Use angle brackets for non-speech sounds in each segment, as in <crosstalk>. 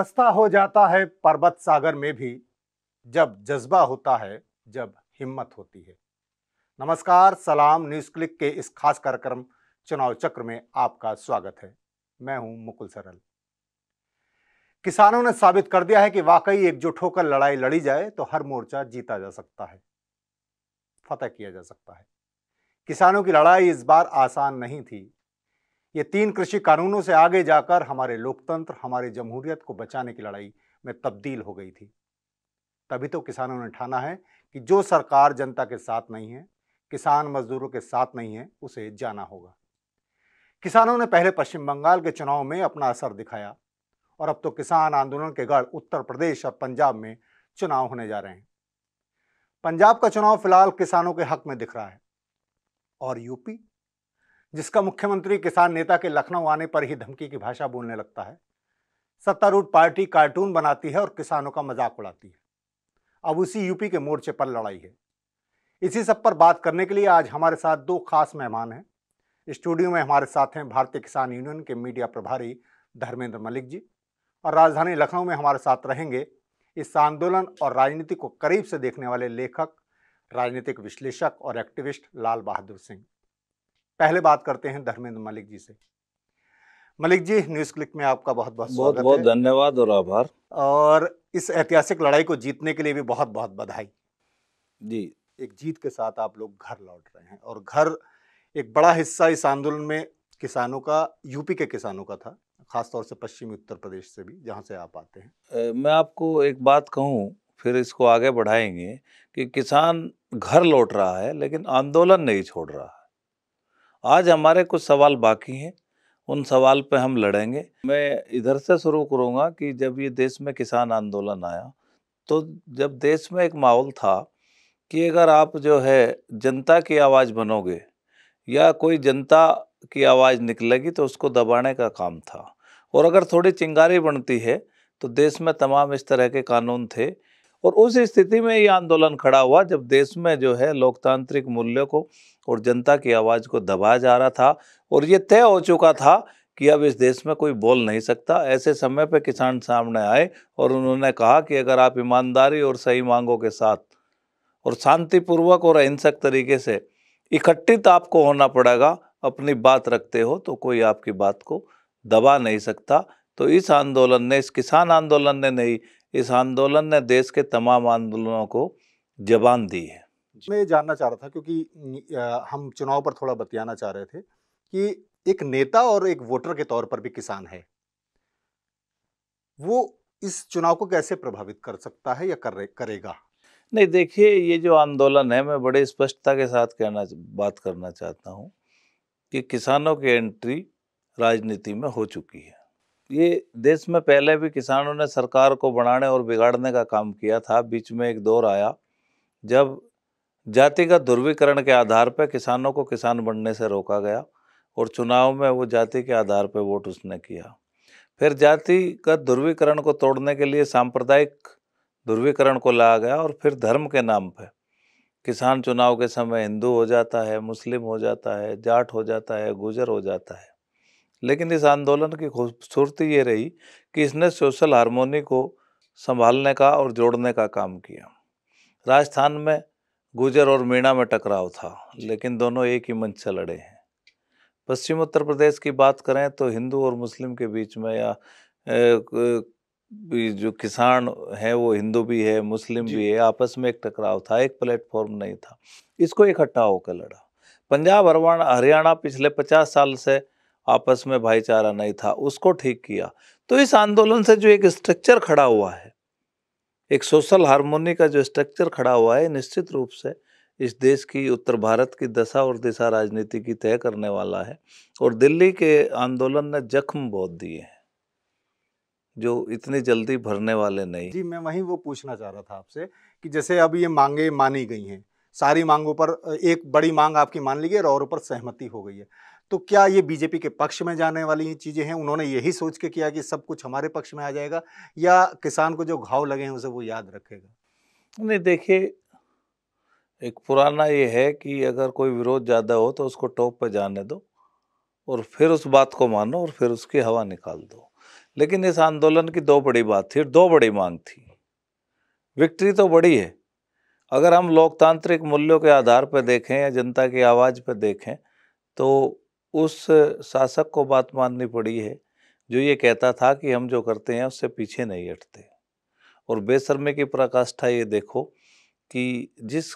खस्ता हो जाता है पर्वत सागर में भी जब जज्बा होता है जब हिम्मत होती है नमस्कार सलाम न्यूज़ क्लिक के इस खास कार्यक्रम चुनाव चक्र में आपका स्वागत है मैं हूं मुकुल सरल किसानों ने साबित कर दिया है कि वाकई एकजुट होकर लड़ाई लड़ी जाए तो हर मोर्चा जीता जा सकता है फतेह किया जा सकता है किसानों की लड़ाई इस बार आसान नहीं थी ये तीन कृषि कानूनों से आगे जाकर हमारे लोकतंत्र हमारे जमहूरियत को बचाने की लड़ाई में तब्दील हो गई थी तभी तो किसानों ने ठाना है कि जो सरकार जनता के साथ नहीं है किसान मजदूरों के साथ नहीं है उसे जाना होगा किसानों ने पहले पश्चिम बंगाल के चुनाव में अपना असर दिखाया और अब तो किसान आंदोलन के गढ़ उत्तर प्रदेश और पंजाब में चुनाव होने जा रहे हैं पंजाब का चुनाव फिलहाल किसानों के हक में दिख रहा है और यूपी जिसका मुख्यमंत्री किसान नेता के लखनऊ आने पर ही धमकी की भाषा बोलने लगता है सत्तारूढ़ पार्टी कार्टून बनाती है और किसानों का मजाक उड़ाती है अब उसी यूपी के मोर्चे पर लड़ाई है इसी सब पर बात करने के लिए आज हमारे साथ दो खास मेहमान हैं स्टूडियो में हमारे साथ हैं भारतीय किसान यूनियन के मीडिया प्रभारी धर्मेंद्र मलिक जी और राजधानी लखनऊ में हमारे साथ रहेंगे इस आंदोलन और राजनीति को करीब से देखने वाले लेखक राजनीतिक विश्लेषक और एक्टिविस्ट लाल बहादुर सिंह पहले बात करते हैं धर्मेंद्र मलिक जी से मलिक जी न्यूज़ क्लिक में आपका बहुत बहुत बहुत बहुत धन्यवाद और आभार और इस ऐतिहासिक लड़ाई को जीतने के लिए भी बहुत बहुत बधाई जी एक जीत के साथ आप लोग घर लौट रहे हैं और घर एक बड़ा हिस्सा इस आंदोलन में किसानों का यूपी के किसानों का था ख़ासतौर से पश्चिमी उत्तर प्रदेश से भी जहाँ से आप आते हैं मैं आपको एक बात कहूँ फिर इसको आगे बढ़ाएंगे कि किसान घर लौट रहा है लेकिन आंदोलन नहीं छोड़ रहा है आज हमारे कुछ सवाल बाकी हैं उन सवाल पे हम लड़ेंगे मैं इधर से शुरू करूँगा कि जब ये देश में किसान आंदोलन आया तो जब देश में एक माहौल था कि अगर आप जो है जनता की आवाज़ बनोगे या कोई जनता की आवाज़ निकलेगी तो उसको दबाने का काम था और अगर थोड़ी चिंगारी बनती है तो देश में तमाम इस तरह के कानून थे और उस स्थिति में ये आंदोलन खड़ा हुआ जब देश में जो है लोकतांत्रिक मूल्यों को और जनता की आवाज़ को दबाया जा रहा था और ये तय हो चुका था कि अब इस देश में कोई बोल नहीं सकता ऐसे समय पर किसान सामने आए और उन्होंने कहा कि अगर आप ईमानदारी और सही मांगों के साथ और शांतिपूर्वक और अहिंसक तरीके से इकट्ठित आपको होना पड़ेगा अपनी बात रखते हो तो कोई आपकी बात को दबा नहीं सकता तो इस आंदोलन ने इस किसान आंदोलन ने नहीं इस आंदोलन ने देश के तमाम आंदोलनों को जबान दी है मैं जानना चाह रहा था क्योंकि हम चुनाव पर थोड़ा बतियाना चाह रहे थे कि एक नेता और एक वोटर के तौर पर भी किसान है वो इस चुनाव को कैसे प्रभावित कर सकता है या करे, करेगा नहीं देखिए ये जो आंदोलन है मैं बड़े स्पष्टता के साथ कहना बात करना चाहता हूँ कि किसानों की एंट्री राजनीति में हो चुकी है ये देश में पहले भी किसानों ने सरकार को बनाने और बिगाड़ने का काम किया था बीच में एक दौर आया जब जातिगत ध्रुवीकरण के आधार पर किसानों को किसान बनने से रोका गया और चुनाव में वो जाति के आधार पर वोट उसने किया फिर जातिगत ध्रुवीकरण को तोड़ने के लिए सांप्रदायिक ध्रुवीकरण को लाया गया और फिर धर्म के नाम पर किसान चुनाव के समय हिंदू हो जाता है मुस्लिम हो जाता है जाट हो जाता है गुजर हो जाता है लेकिन इस आंदोलन की खूबसूरती ये रही कि इसने सोशल हारमोनी को संभालने का और जोड़ने का काम किया राजस्थान में गुजर और मीणा में टकराव था लेकिन दोनों एक ही मंच से लड़े हैं पश्चिम उत्तर प्रदेश की बात करें तो हिंदू और मुस्लिम के बीच में या जो किसान हैं वो हिंदू भी है मुस्लिम भी है आपस में एक टकराव था एक प्लेटफॉर्म नहीं था इसको इकट्ठा होकर लड़ा पंजाब हरवाना हरियाणा पिछले पचास साल से आपस में भाईचारा नहीं था उसको ठीक किया तो इस आंदोलन से जो एक स्ट्रक्चर खड़ा हुआ है एक सोशल हारमोनी का जो स्ट्रक्चर खड़ा हुआ है निश्चित रूप से इस देश की उत्तर भारत की दशा और दिशा राजनीति की तय करने वाला है और दिल्ली के आंदोलन ने जख्म बहुत दिए हैं जो इतनी जल्दी भरने वाले नहीं जी मैं वहीं वो पूछना चाह रहा था आपसे कि जैसे अब ये मांगे मानी गई हैं सारी मांगों पर एक बड़ी मांग आपकी मान ली गई और ऊपर सहमति हो गई है तो क्या ये बीजेपी के पक्ष में जाने वाली चीज़ें हैं उन्होंने यही सोच के किया कि सब कुछ हमारे पक्ष में आ जाएगा या किसान को जो घाव लगे हैं उसे वो याद रखेगा नहीं देखिए एक पुराना ये है कि अगर कोई विरोध ज़्यादा हो तो उसको टॉप पर जाने दो और फिर उस बात को मानो और फिर उसकी हवा निकाल दो लेकिन इस आंदोलन की दो बड़ी बात थी दो बड़ी मांग थी विक्ट्री तो बड़ी है अगर हम लोकतांत्रिक मूल्यों के आधार पर देखें या जनता की आवाज़ पर देखें तो उस शासक को बात माननी पड़ी है जो ये कहता था कि हम जो करते हैं उससे पीछे नहीं हटते और बेसरमे की पराकाष्ठा ये देखो कि जिस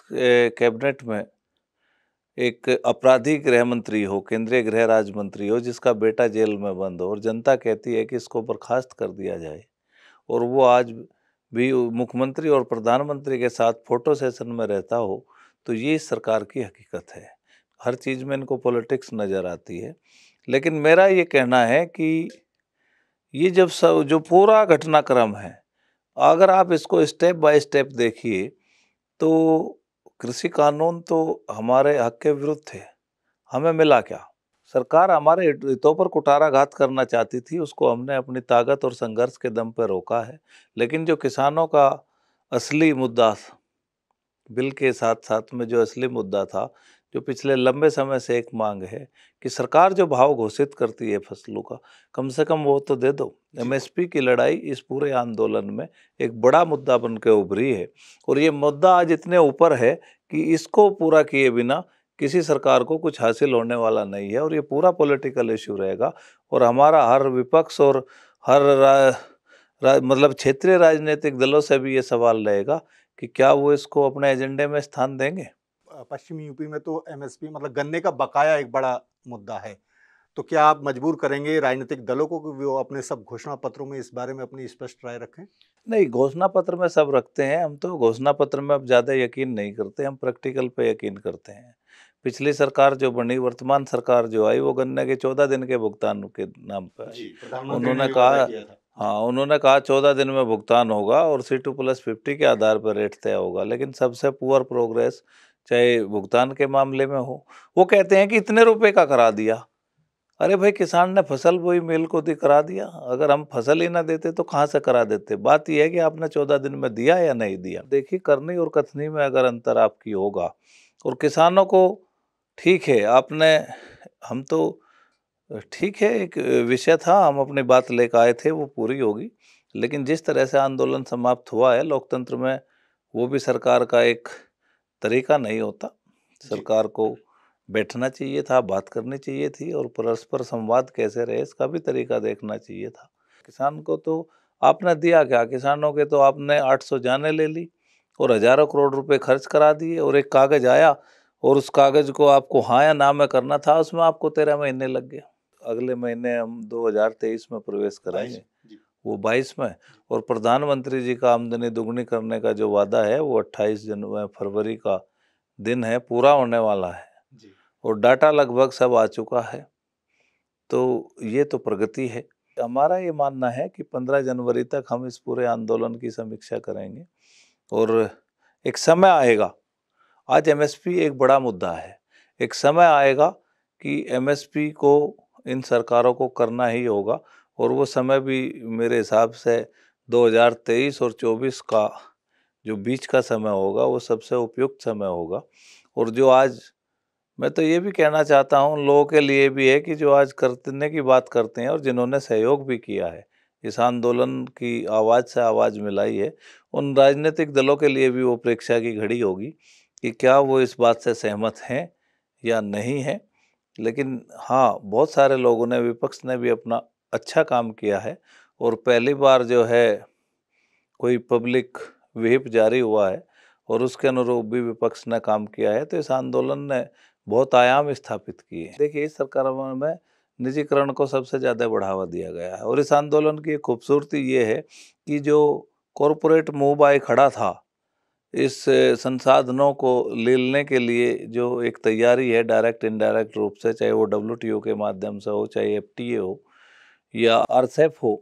कैबिनेट में एक अपराधी गृह मंत्री हो केंद्रीय गृह राज्य मंत्री हो जिसका बेटा जेल में बंद हो और जनता कहती है कि इसको बर्खास्त कर दिया जाए और वो आज भी मुख्यमंत्री और प्रधानमंत्री के साथ फोटो सेशन में रहता हो तो ये सरकार की हकीकत है हर चीज़ में इनको पॉलिटिक्स नज़र आती है लेकिन मेरा ये कहना है कि ये जब सब जो पूरा घटनाक्रम है अगर आप इसको स्टेप बाय स्टेप देखिए तो कृषि कानून तो हमारे हक के विरुद्ध थे हमें मिला क्या सरकार हमारे हितों पर कुटाराघात करना चाहती थी उसको हमने अपनी ताकत और संघर्ष के दम पर रोका है लेकिन जो किसानों का असली मुद्दा बिल के साथ साथ में जो असली मुद्दा था जो पिछले लंबे समय से एक मांग है कि सरकार जो भाव घोषित करती है फसलों का कम से कम वो तो दे दो एमएसपी की लड़ाई इस पूरे आंदोलन में एक बड़ा मुद्दा बन के उभरी है और ये मुद्दा आज इतने ऊपर है कि इसको पूरा किए बिना किसी सरकार को कुछ हासिल होने वाला नहीं है और ये पूरा पॉलिटिकल इशू रहेगा और हमारा हर विपक्ष और हर रा, रा, मतलब क्षेत्रीय राजनीतिक दलों से भी ये सवाल रहेगा कि क्या वो इसको अपने एजेंडे में स्थान देंगे पश्चिमी यूपी में तो एमएसपी मतलब गन्ने का बकाया एक बड़ा मुद्दा है तो क्या आप मजबूर करेंगे राजनीतिक दलों को कि वो अपने सब घोषणा पत्रों में इस बारे में अपनी स्पष्ट राय रखें नहीं घोषणा पत्र में सब रखते हैं हम तो घोषणा पत्र में अब ज़्यादा यकीन नहीं करते हम प्रैक्टिकल पे यकीन करते हैं पिछली सरकार जो बनी वर्तमान सरकार जो आई वो गन्ने के चौदह दिन के भुगतान के नाम पर उन्होंने कहा हाँ उन्होंने कहा चौदह दिन में भुगतान होगा और सी टू प्लस फिफ्टी के आधार पर रेट तय होगा लेकिन सबसे पुअर प्रोग्रेस चाहे भुगतान के मामले में हो वो कहते हैं कि इतने रुपए का करा दिया अरे भाई किसान ने फसल वही मिल को दी करा दिया अगर हम फसल ही ना देते तो कहाँ से करा देते बात यह है कि आपने चौदह दिन में दिया या नहीं दिया देखिए करनी और कथनी में अगर अंतर आपकी होगा और किसानों को ठीक है आपने हम तो ठीक है एक विषय था हम अपनी बात लेकर आए थे वो पूरी होगी लेकिन जिस तरह से आंदोलन समाप्त हुआ है लोकतंत्र में वो भी सरकार का एक तरीका नहीं होता सरकार को बैठना चाहिए था बात करनी चाहिए थी और परस्पर संवाद कैसे रहे इसका भी तरीका देखना चाहिए था किसान को तो आपने दिया क्या किसानों के तो आपने 800 जाने ले ली और हज़ारों करोड़ रुपए खर्च करा दिए और एक कागज़ आया और उस कागज़ को आपको हाँ या ना में करना था उसमें आपको तेरह महीने लग गया अगले महीने हम 2023 में प्रवेश कराएंगे वो बाईस में और प्रधानमंत्री जी का आमदनी दुगनी करने का जो वादा है वो अट्ठाईस जनवरी फरवरी का दिन है पूरा होने वाला है और डाटा लगभग सब आ चुका है तो ये तो प्रगति है हमारा ये मानना है कि 15 जनवरी तक हम इस पूरे आंदोलन की समीक्षा करेंगे और एक समय आएगा आज एमएसपी एक बड़ा मुद्दा है एक समय आएगा कि एमएसपी को इन सरकारों को करना ही होगा और वो समय भी मेरे हिसाब से 2023 और 24 का जो बीच का समय होगा वो सबसे उपयुक्त समय होगा और जो आज मैं तो ये भी कहना चाहता हूँ उन लोगों के लिए भी है कि जो आज करने की बात करते हैं और जिन्होंने सहयोग भी किया है इस आंदोलन की आवाज़ से आवाज़ मिलाई है उन राजनीतिक दलों के लिए भी वो परीक्षा की घड़ी होगी कि क्या वो इस बात से सहमत हैं या नहीं हैं लेकिन हाँ बहुत सारे लोगों ने विपक्ष ने भी अपना अच्छा काम किया है और पहली बार जो है कोई पब्लिक विहिप जारी हुआ है और उसके अनुरूप भी विपक्ष ने काम किया है तो इस आंदोलन ने बहुत आयाम स्थापित किए देखिए इस सरकार में निजीकरण को सबसे ज़्यादा बढ़ावा दिया गया है और इस आंदोलन की खूबसूरती ये है कि जो कॉरपोरेट मुँह बाय खड़ा था इस संसाधनों को लेने के लिए जो एक तैयारी है डायरेक्ट इनडायरेक्ट रूप से चाहे वो डब्ल्यू के माध्यम से हो चाहे एफ हो या आरसेफ हो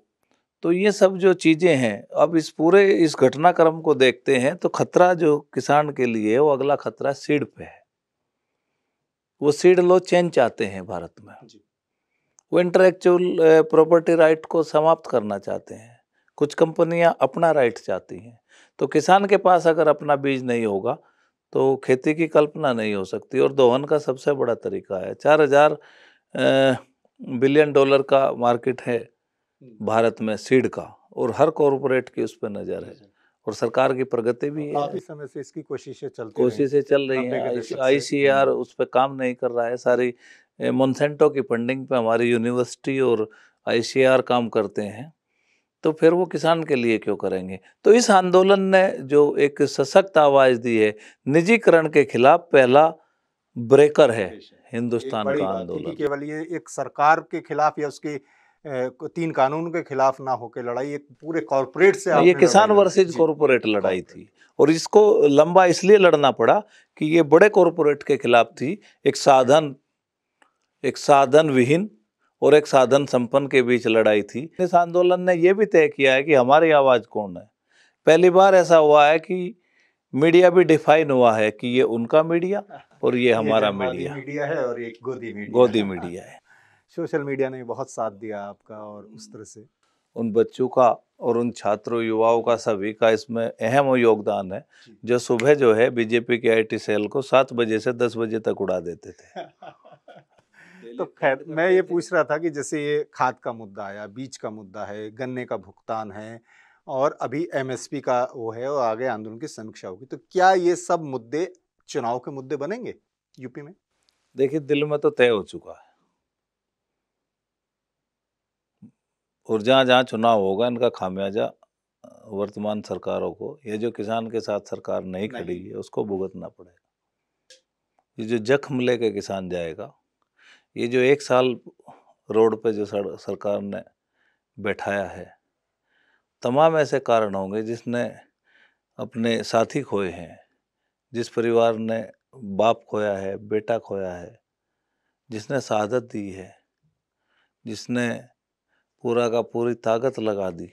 तो ये सब जो चीज़ें हैं अब इस पूरे इस घटनाक्रम को देखते हैं तो खतरा जो किसान के लिए है वो अगला खतरा सीड पे है वो सीड लो चेंज चाहते हैं भारत में वो इंटरेक्चुअल प्रॉपर्टी राइट को समाप्त करना चाहते हैं कुछ कंपनियां अपना राइट चाहती हैं तो किसान के पास अगर अपना बीज नहीं होगा तो खेती की कल्पना नहीं हो सकती और दोहन का सबसे बड़ा तरीका है चार हज़ार बिलियन डॉलर का मार्केट है हम्म। भारत में सीड का और हर कॉरपोरेट की उस पर नज़र है और सरकार की प्रगति भी है समय से इसकी कोशिशें चल कोशिशें चल रही हैं आईसीआर उस पर काम नहीं कर रहा है सारी मोनसेंटो की फंडिंग पे हमारी यूनिवर्सिटी और आईसीआर काम करते हैं तो फिर वो किसान के लिए क्यों करेंगे तो इस आंदोलन ने जो एक सशक्त आवाज़ दी है निजीकरण के खिलाफ पहला ब्रेकर है हिंदुस्तान का आंदोलन केवल ये एक सरकार के खिलाफ या उसके तीन कानून के खिलाफ ना होकर लड़ाई एक पूरे कॉरपोरेट से हाँ, ये किसान वर्सेज कॉरपोरेट लड़ाई थी और इसको लंबा इसलिए लड़ना पड़ा कि ये बड़े कॉरपोरेट के खिलाफ थी एक साधन एक साधन विहीन और एक साधन संपन्न के बीच लड़ाई थी इस आंदोलन ने यह भी तय किया है कि हमारी आवाज़ कौन है पहली बार ऐसा हुआ है कि मीडिया भी डिफाइन हुआ है कि ये उनका मीडिया और ये हमारा मीडिया मीडिया है और एक गोदी मीडिया गोदी मीडिया है सोशल मीडिया ने बहुत साथ दिया आपका और उस तरह से उन बच्चों का और उन छात्रों युवाओं का सभी का इसमें अहम योगदान है जो सुबह जो है बीजेपी के आईटी सेल को सात बजे से दस बजे तक उड़ा देते थे <laughs> तो खैर मैं ये पूछ रहा था कि जैसे ये खाद का मुद्दा आया बीज का मुद्दा है गन्ने का भुगतान है और अभी एमएसपी का वो है और आगे आंदोलन की समीक्षा होगी तो क्या ये सब मुद्दे चुनाव के मुद्दे बनेंगे यूपी में देखिए दिल में तो तय हो चुका है और जहाँ जहाँ चुनाव होगा इनका खामियाजा वर्तमान सरकारों को ये जो किसान के साथ सरकार नहीं, नहीं। खड़ी है उसको भुगतना पड़ेगा ये जो जख्म लेके किसान जाएगा ये जो एक साल रोड पे जो सरकार ने बैठाया है तमाम ऐसे कारण होंगे जिसने अपने साथी खोए हैं जिस परिवार ने बाप खोया है बेटा खोया है जिसने शहादत दी है जिसने पूरा का पूरी ताकत लगा दी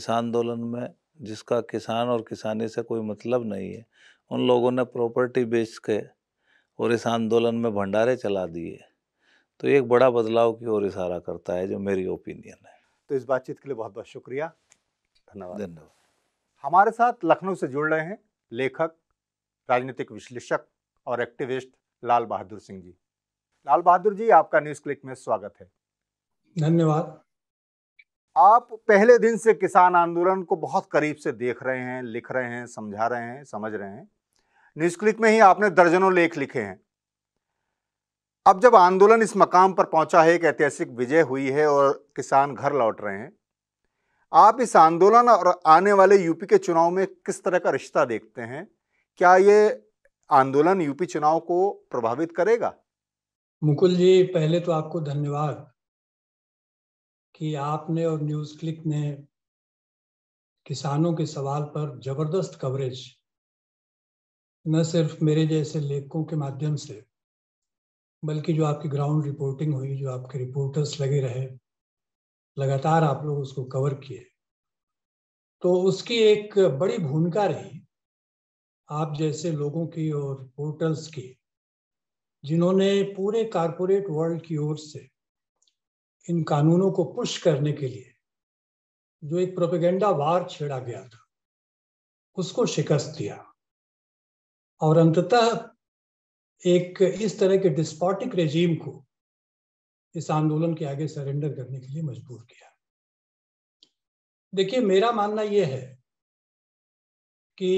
इस आंदोलन में जिसका किसान और किसानी से कोई मतलब नहीं है उन लोगों ने प्रॉपर्टी बेच के और इस आंदोलन में भंडारे चला दिए तो एक बड़ा बदलाव की ओर इशारा करता है जो मेरी ओपिनियन है तो इस बातचीत के लिए बहुत बहुत शुक्रिया धन्यवाद धन्यवाद हमारे साथ लखनऊ से जुड़ रहे हैं लेखक राजनीतिक विश्लेषक और एक्टिविस्ट लाल बहादुर सिंह जी लाल बहादुर जी आपका न्यूज क्लिक में स्वागत है धन्यवाद आप पहले दिन से किसान आंदोलन को बहुत करीब से देख रहे हैं लिख रहे हैं समझा रहे हैं समझ रहे हैं न्यूज क्लिक में ही आपने दर्जनों लेख लिखे हैं अब जब आंदोलन इस मकाम पर पहुंचा है एक ऐतिहासिक विजय हुई है और किसान घर लौट रहे हैं आप इस आंदोलन और आने वाले यूपी के चुनाव में किस तरह का रिश्ता देखते हैं क्या ये आंदोलन यूपी चुनाव को प्रभावित करेगा मुकुल जी पहले तो आपको धन्यवाद कि आपने और न्यूज क्लिक ने किसानों के सवाल पर जबरदस्त कवरेज न सिर्फ मेरे जैसे लेखकों के माध्यम से बल्कि जो आपकी ग्राउंड रिपोर्टिंग हुई जो आपके रिपोर्टर्स लगे रहे लगातार आप लोग उसको कवर किए तो उसकी एक बड़ी भूमिका रही आप जैसे लोगों की और पोर्टल्स की जिन्होंने पूरे कारपोरेट वर्ल्ड की ओर से इन कानूनों को पुश करने के लिए जो एक प्रोपेगेंडा वार छेड़ा गया था उसको शिकस्त दिया और अंततः एक इस तरह के डिस्पॉटिक रेजीम को इस आंदोलन के आगे सरेंडर करने के लिए मजबूर किया देखिए मेरा मानना यह है कि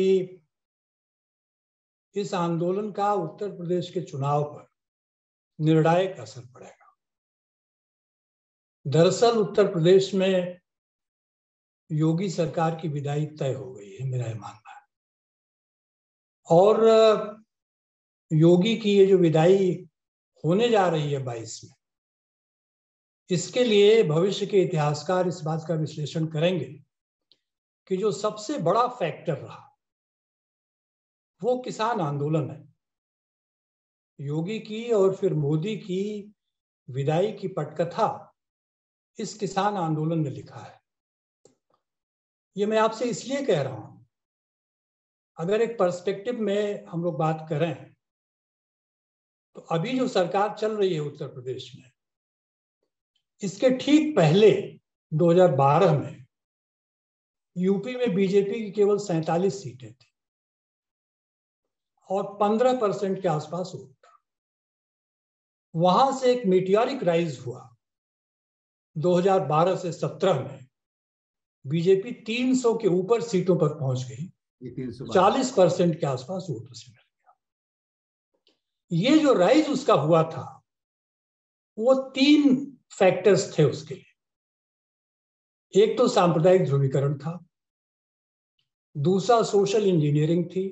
इस आंदोलन का उत्तर प्रदेश के चुनाव पर निर्णायक असर पड़ेगा दरअसल उत्तर प्रदेश में योगी सरकार की विदाई तय हो गई है मेरा यह मानना है और योगी की ये जो विदाई होने जा रही है बाईस में इसके लिए भविष्य के इतिहासकार इस बात का विश्लेषण करेंगे कि जो सबसे बड़ा फैक्टर रहा वो किसान आंदोलन है योगी की और फिर मोदी की विदाई की पटकथा इस किसान आंदोलन ने लिखा है ये मैं आपसे इसलिए कह रहा हूं अगर एक पर्सपेक्टिव में हम लोग बात करें तो अभी जो सरकार चल रही है उत्तर प्रदेश में इसके ठीक पहले 2012 में यूपी में बीजेपी की केवल सैतालीस सीटें थी और 15 परसेंट के आसपास वोट था वहां से एक मीटियोरिक राइज हुआ 2012 से 17 में बीजेपी 300 के ऊपर सीटों पर पहुंच गई 40 परसेंट के आसपास वोट से मिल गया ये जो राइज उसका हुआ था वो तीन फैक्टर्स थे उसके लिए एक तो सांप्रदायिक ध्रुवीकरण था दूसरा सोशल इंजीनियरिंग थी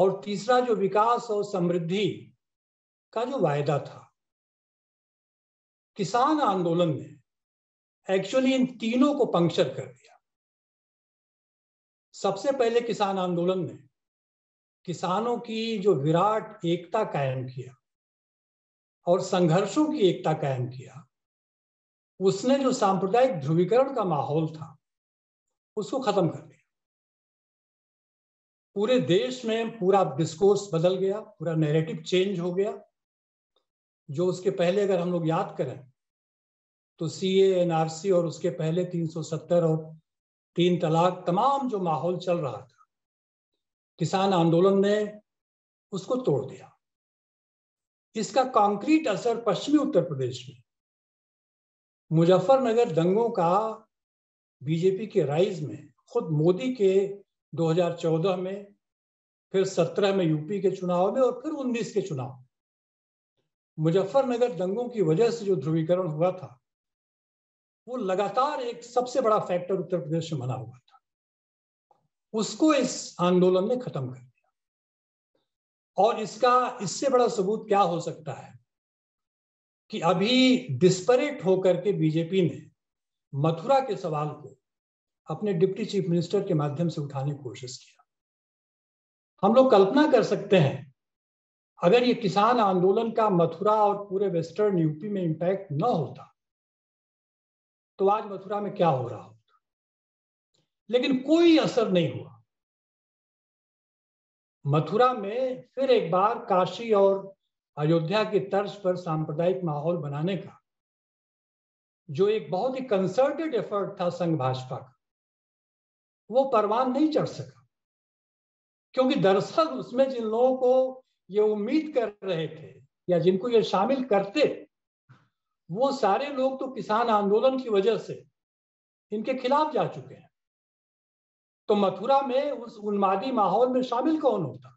और तीसरा जो विकास और समृद्धि का जो वायदा था किसान आंदोलन ने एक्चुअली इन तीनों को पंक्चर कर दिया सबसे पहले किसान आंदोलन ने किसानों की जो विराट एकता कायम किया और संघर्षों की एकता कायम किया उसने जो सांप्रदायिक ध्रुवीकरण का माहौल था उसको खत्म कर दिया पूरे देश में पूरा डिस्कोर्स बदल गया पूरा नैरेटिव चेंज हो गया जो उसके पहले अगर हम लोग याद करें तो सी एनआरसी और उसके पहले 370 और तीन तलाक तमाम जो माहौल चल रहा था किसान आंदोलन ने उसको तोड़ दिया इसका कॉन्क्रीट असर पश्चिमी उत्तर प्रदेश में मुजफ्फरनगर दंगों का बीजेपी के राइज में खुद मोदी के 2014 में फिर 17 में यूपी के चुनाव में और फिर 19 के चुनाव मुजफ्फरनगर दंगों की वजह से जो ध्रुवीकरण हुआ था वो लगातार एक सबसे बड़ा फैक्टर उत्तर प्रदेश में बना हुआ था उसको इस आंदोलन ने खत्म कर और इसका इससे बड़ा सबूत क्या हो सकता है कि अभी डिस्परेट होकर के बीजेपी ने मथुरा के सवाल को अपने डिप्टी चीफ मिनिस्टर के माध्यम से उठाने की कोशिश किया हम लोग कल्पना कर सकते हैं अगर ये किसान आंदोलन का मथुरा और पूरे वेस्टर्न यूपी में इंपैक्ट न होता तो आज मथुरा में क्या हो रहा होता लेकिन कोई असर नहीं हुआ मथुरा में फिर एक बार काशी और अयोध्या की तर्ज पर सांप्रदायिक माहौल बनाने का जो एक बहुत ही कंसर्टेड एफर्ट था संघ भाजपा का वो परवान नहीं चढ़ सका क्योंकि दरअसल उसमें जिन लोगों को ये उम्मीद कर रहे थे या जिनको ये शामिल करते वो सारे लोग तो किसान आंदोलन की वजह से इनके खिलाफ जा चुके हैं तो मथुरा में उस उन्मादी माहौल में शामिल कौन होता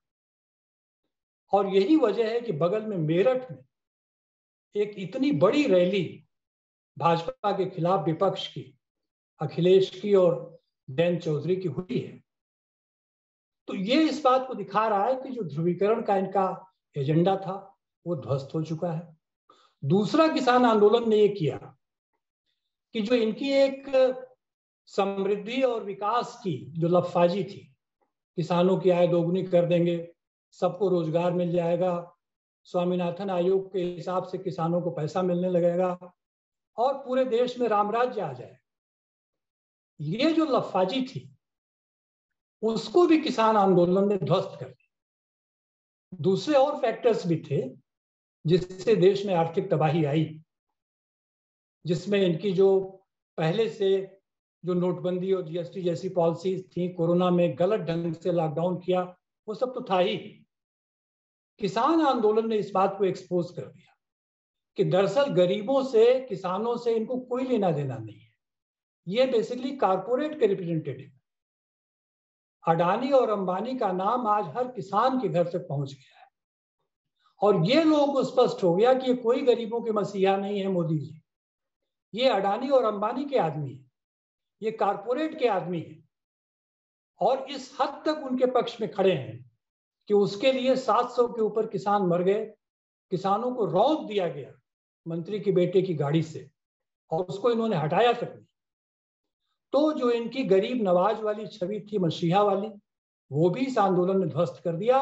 और यही वजह है कि बगल में मेरठ में एक इतनी बड़ी रैली भाजपा के खिलाफ विपक्ष की अखिलेश की और जैन चौधरी की हुई है तो ये इस बात को दिखा रहा है कि जो ध्रुवीकरण का इनका एजेंडा था वो ध्वस्त हो चुका है दूसरा किसान आंदोलन ने ये किया कि जो इनकी एक समृद्धि और विकास की जो लफाजी थी किसानों की आय दोगुनी कर देंगे सबको रोजगार मिल जाएगा स्वामीनाथन आयोग के हिसाब से किसानों को पैसा मिलने लगेगा और पूरे देश में रामराज्य आ जाए ये जो लफाजी थी उसको भी किसान आंदोलन ने ध्वस्त कर दिया दूसरे और फैक्टर्स भी थे जिससे देश में आर्थिक तबाही आई जिसमें इनकी जो पहले से जो नोटबंदी और जीएसटी जैसी पॉलिसीज थी कोरोना में गलत ढंग से लॉकडाउन किया वो सब तो था ही किसान आंदोलन ने इस बात को एक्सपोज कर दिया कि दरअसल गरीबों से किसानों से इनको कोई लेना देना नहीं है ये बेसिकली कारपोरेट के रिप्रेजेंटेटिव अडानी और अंबानी का नाम आज हर किसान के घर तक पहुंच गया है और ये लोगों को स्पष्ट हो गया कि ये कोई गरीबों के मसीहा नहीं है मोदी जी ये अडानी और अंबानी के आदमी है ये कारपोरेट के आदमी हैं और इस हद तक उनके पक्ष में खड़े हैं कि उसके लिए 700 के ऊपर किसान मर गए किसानों को रौद दिया गया मंत्री के बेटे की गाड़ी से और उसको इन्होंने हटाया तक नहीं तो जो इनकी गरीब नवाज वाली छवि थी मसीहा वाली वो भी इस आंदोलन ने ध्वस्त कर दिया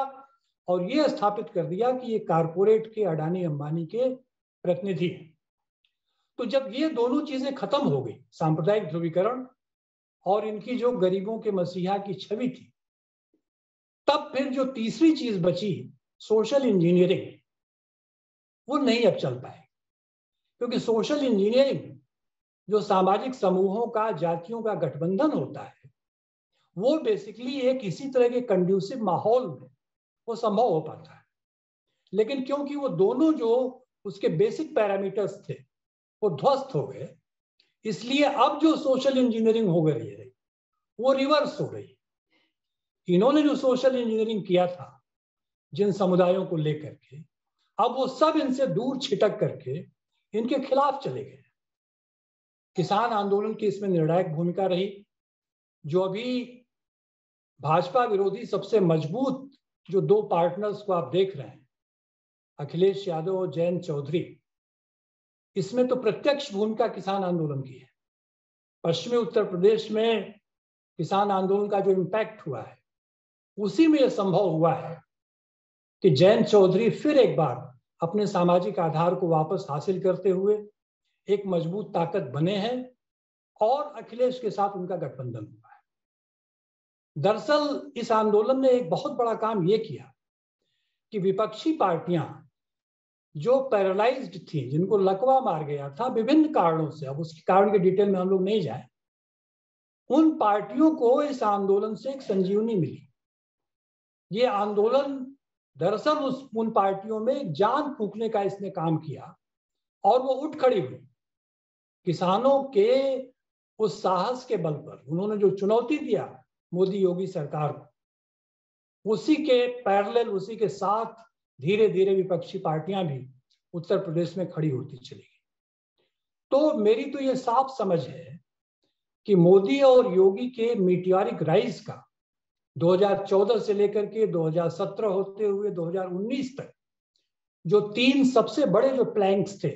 और ये स्थापित कर दिया कि ये कारपोरेट के अडानी अंबानी के प्रतिनिधि हैं तो जब ये दोनों चीजें खत्म हो गई सांप्रदायिक ध्रुवीकरण और इनकी जो गरीबों के मसीहा की छवि थी तब फिर जो तीसरी चीज बची सोशल इंजीनियरिंग वो नहीं अब चल पाए क्योंकि सोशल इंजीनियरिंग जो सामाजिक समूहों का जातियों का गठबंधन होता है वो बेसिकली एक इसी तरह के कंड्यूसिव माहौल में वो संभव हो पाता है लेकिन क्योंकि वो दोनों जो उसके बेसिक पैरामीटर्स थे वो ध्वस्त हो गए इसलिए अब जो सोशल इंजीनियरिंग हो गई है वो रिवर्स हो रही इन्होंने जो सोशल इंजीनियरिंग किया था जिन समुदायों को लेकर के अब वो सब इनसे दूर छिटक करके इनके खिलाफ चले गए किसान आंदोलन की इसमें निर्णायक भूमिका रही जो अभी भाजपा विरोधी सबसे मजबूत जो दो पार्टनर्स को आप देख रहे हैं अखिलेश यादव और जयंत चौधरी इसमें तो प्रत्यक्ष भूमिका किसान आंदोलन की है पश्चिमी उत्तर प्रदेश में किसान आंदोलन का जो इम्पैक्ट हुआ है उसी में यह संभव हुआ है कि जयंत चौधरी फिर एक बार अपने सामाजिक आधार को वापस हासिल करते हुए एक मजबूत ताकत बने हैं और अखिलेश के साथ उनका गठबंधन हुआ है दरअसल इस आंदोलन ने एक बहुत बड़ा काम यह किया कि विपक्षी पार्टियां जो पैरालाइज्ड थी जिनको लकवा मार गया था विभिन्न कारणों से अब उसके कारण के डिटेल में हम लोग नहीं जाए उन पार्टियों को इस आंदोलन से एक संजीवनी मिली ये आंदोलन दरअसल उस उन पार्टियों में जान फूकने का इसने काम किया और वो उठ खड़ी हुई किसानों के उस साहस के बल पर उन्होंने जो चुनौती दिया मोदी योगी सरकार को उसी के पैरेलल उसी के साथ धीरे धीरे विपक्षी पार्टियां भी उत्तर प्रदेश में खड़ी होती चली गई तो मेरी तो ये साफ समझ है कि मोदी और योगी के मीटियारिक राइज का 2014 से लेकर के 2017 होते हुए 2019 तक जो तीन सबसे बड़े जो प्लैंक्स थे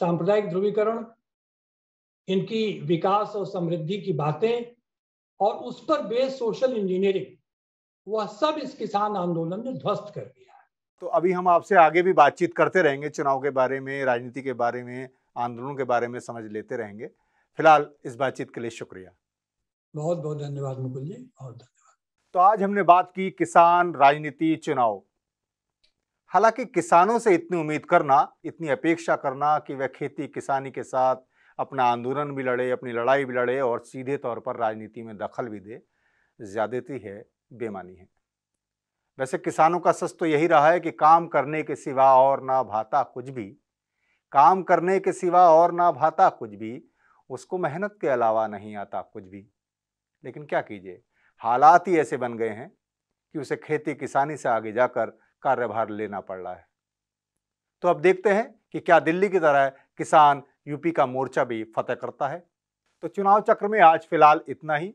सांप्रदायिक ध्रुवीकरण इनकी विकास और समृद्धि की बातें और उस पर बेस सोशल इंजीनियरिंग वह सब इस किसान आंदोलन ने ध्वस्त कर दिया तो अभी हम आपसे आगे भी बातचीत करते रहेंगे चुनाव के बारे में राजनीति के बारे में आंदोलन के बारे में समझ लेते रहेंगे फिलहाल इस बातचीत के लिए शुक्रिया बहुत बहुत धन्यवाद मुकुल जी बहुत धन्यवाद तो आज हमने बात की किसान राजनीति चुनाव हालांकि किसानों से इतनी उम्मीद करना इतनी अपेक्षा करना कि वह खेती किसानी के साथ अपना आंदोलन भी लड़े अपनी लड़ाई भी लड़े और सीधे तौर पर राजनीति में दखल भी दे ज़्यादती है बेमानी है वैसे किसानों का सच तो यही रहा है कि काम करने के सिवा और ना भाता कुछ भी काम करने के सिवा और ना भाता कुछ भी उसको मेहनत के अलावा नहीं आता कुछ भी लेकिन क्या कीजिए हालात ही ऐसे बन गए हैं कि उसे खेती किसानी से आगे जाकर कार्यभार लेना पड़ रहा है तो अब देखते हैं कि क्या दिल्ली की तरह किसान यूपी का मोर्चा भी फतेह करता है तो चुनाव चक्र में आज फिलहाल इतना ही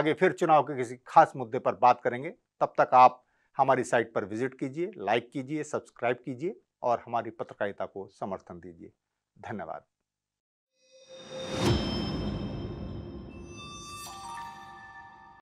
आगे फिर चुनाव के किसी खास मुद्दे पर बात करेंगे तब तक आप हमारी साइट पर विजिट कीजिए लाइक कीजिए सब्सक्राइब कीजिए और हमारी पत्रकारिता को समर्थन दीजिए धन्यवाद